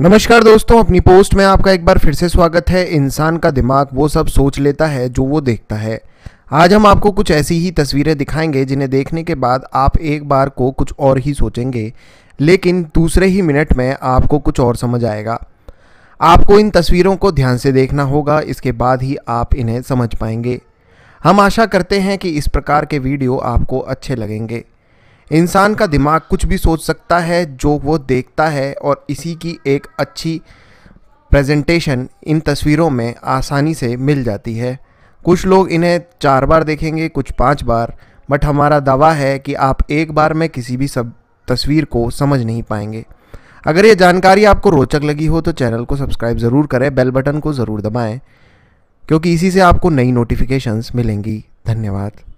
नमस्कार दोस्तों अपनी पोस्ट में आपका एक बार फिर से स्वागत है इंसान का दिमाग वो सब सोच लेता है जो वो देखता है आज हम आपको कुछ ऐसी ही तस्वीरें दिखाएंगे जिन्हें देखने के बाद आप एक बार को कुछ और ही सोचेंगे लेकिन दूसरे ही मिनट में आपको कुछ और समझ आएगा आपको इन तस्वीरों को ध्यान से देखना होगा इसके बाद ही आप इन्हें समझ पाएंगे हम आशा करते हैं कि इस प्रकार के वीडियो आपको अच्छे लगेंगे इंसान का दिमाग कुछ भी सोच सकता है जो वो देखता है और इसी की एक अच्छी प्रेजेंटेशन इन तस्वीरों में आसानी से मिल जाती है कुछ लोग इन्हें चार बार देखेंगे कुछ पांच बार बट हमारा दावा है कि आप एक बार में किसी भी सब तस्वीर को समझ नहीं पाएंगे अगर ये जानकारी आपको रोचक लगी हो तो चैनल को सब्सक्राइब ज़रूर करें बेल बटन को ज़रूर दबाएं क्योंकि इसी से आपको नई नोटिफिकेशंस मिलेंगी धन्यवाद